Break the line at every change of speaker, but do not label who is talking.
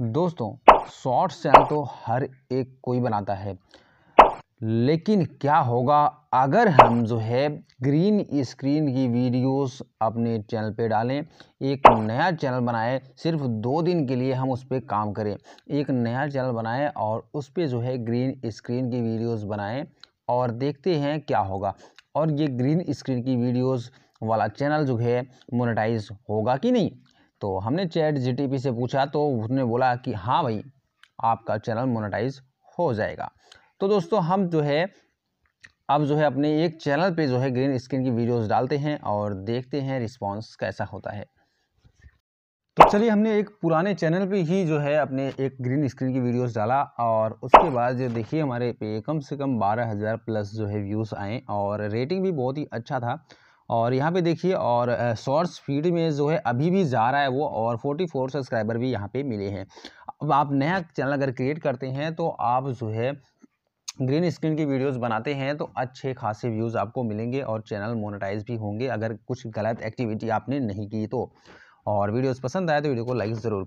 दोस्तों shorts channel तो हर एक कोई बनाता है लेकिन क्या होगा अगर हम जो है ग्रीन स्क्रीन की वीडियोस अपने चैनल पे डालें एक नया चैनल बनाएं सिर्फ दो दिन के लिए हम उस पर काम करें एक नया चैनल बनाएं और उस पर जो है ग्रीन स्क्रीन की वीडियोस बनाएं और देखते हैं क्या होगा और ये ग्रीन स्क्रीन की वीडियोस वाला चैनल जो है मोनेटाइज होगा कि नहीं तो हमने चैट जीटीपी से पूछा तो उसने बोला कि हाँ भाई आपका चैनल मोनेटाइज हो जाएगा तो दोस्तों हम जो है अब जो है अपने एक चैनल पे जो है ग्रीन स्क्रीन की वीडियोस डालते हैं और देखते हैं रिस्पांस कैसा होता है तो चलिए हमने एक पुराने चैनल पे ही जो है अपने एक ग्रीन स्क्रीन की वीडियोस डाला और उसके बाद जो देखिए हमारे पे कम से कम बारह हज़ार प्लस जो है व्यूज़ आए और रेटिंग भी बहुत ही अच्छा था और यहाँ पे देखिए और शॉर्ट्स फीड में जो है अभी भी जा रहा है वो और 44 सब्सक्राइबर भी यहाँ पे मिले हैं अब आप नया चैनल अगर क्रिएट करते हैं तो आप जो है ग्रीन स्क्रीन की वीडियोस बनाते हैं तो अच्छे खासे व्यूज़ आपको मिलेंगे और चैनल मोनेटाइज भी होंगे अगर कुछ गलत एक्टिविटी आपने नहीं की तो और वीडियोज़ पसंद आए तो वीडियो को लाइक ज़रूर